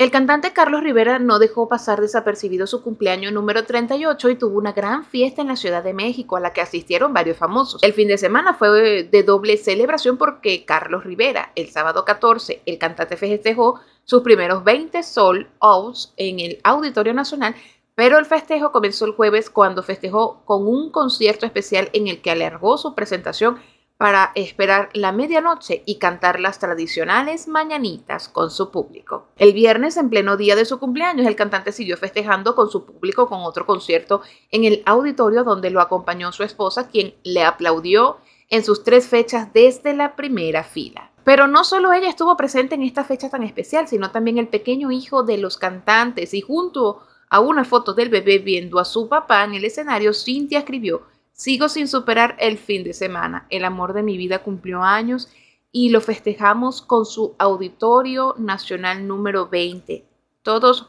El cantante Carlos Rivera no dejó pasar desapercibido su cumpleaños número 38 y tuvo una gran fiesta en la Ciudad de México a la que asistieron varios famosos. El fin de semana fue de doble celebración porque Carlos Rivera, el sábado 14, el cantante festejó sus primeros 20 sol outs en el Auditorio Nacional, pero el festejo comenzó el jueves cuando festejó con un concierto especial en el que alargó su presentación para esperar la medianoche y cantar las tradicionales mañanitas con su público. El viernes, en pleno día de su cumpleaños, el cantante siguió festejando con su público con otro concierto en el auditorio donde lo acompañó su esposa, quien le aplaudió en sus tres fechas desde la primera fila. Pero no solo ella estuvo presente en esta fecha tan especial, sino también el pequeño hijo de los cantantes y junto a una foto del bebé viendo a su papá en el escenario, Cintia escribió Sigo sin superar el fin de semana. El amor de mi vida cumplió años y lo festejamos con su auditorio nacional número 20. Todos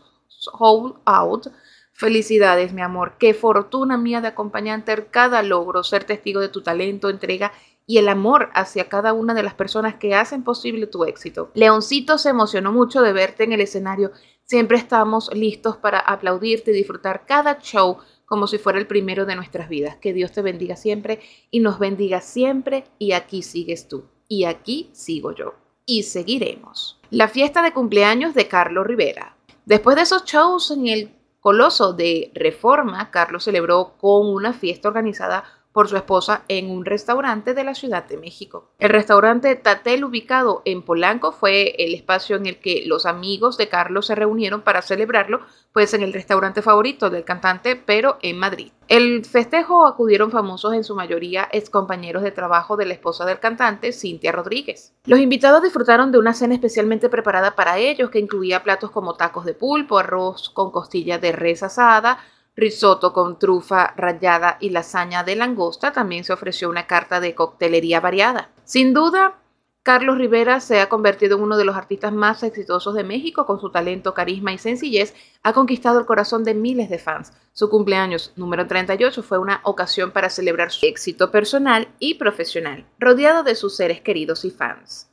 hold out. Felicidades, mi amor. Qué fortuna mía de acompañarte cada logro, ser testigo de tu talento, entrega y el amor hacia cada una de las personas que hacen posible tu éxito. Leoncito se emocionó mucho de verte en el escenario. Siempre estamos listos para aplaudirte y disfrutar cada show como si fuera el primero de nuestras vidas. Que Dios te bendiga siempre y nos bendiga siempre y aquí sigues tú y aquí sigo yo y seguiremos. La fiesta de cumpleaños de Carlos Rivera. Después de esos shows en el Coloso de Reforma, Carlos celebró con una fiesta organizada por su esposa en un restaurante de la Ciudad de México. El restaurante Tatel ubicado en Polanco fue el espacio en el que los amigos de Carlos se reunieron para celebrarlo, pues en el restaurante favorito del cantante, pero en Madrid. El festejo acudieron famosos en su mayoría compañeros de trabajo de la esposa del cantante, Cintia Rodríguez. Los invitados disfrutaron de una cena especialmente preparada para ellos que incluía platos como tacos de pulpo, arroz con costilla de res asada, risotto con trufa rallada y lasaña de langosta, también se ofreció una carta de coctelería variada. Sin duda, Carlos Rivera se ha convertido en uno de los artistas más exitosos de México. Con su talento, carisma y sencillez, ha conquistado el corazón de miles de fans. Su cumpleaños número 38 fue una ocasión para celebrar su éxito personal y profesional, rodeado de sus seres queridos y fans.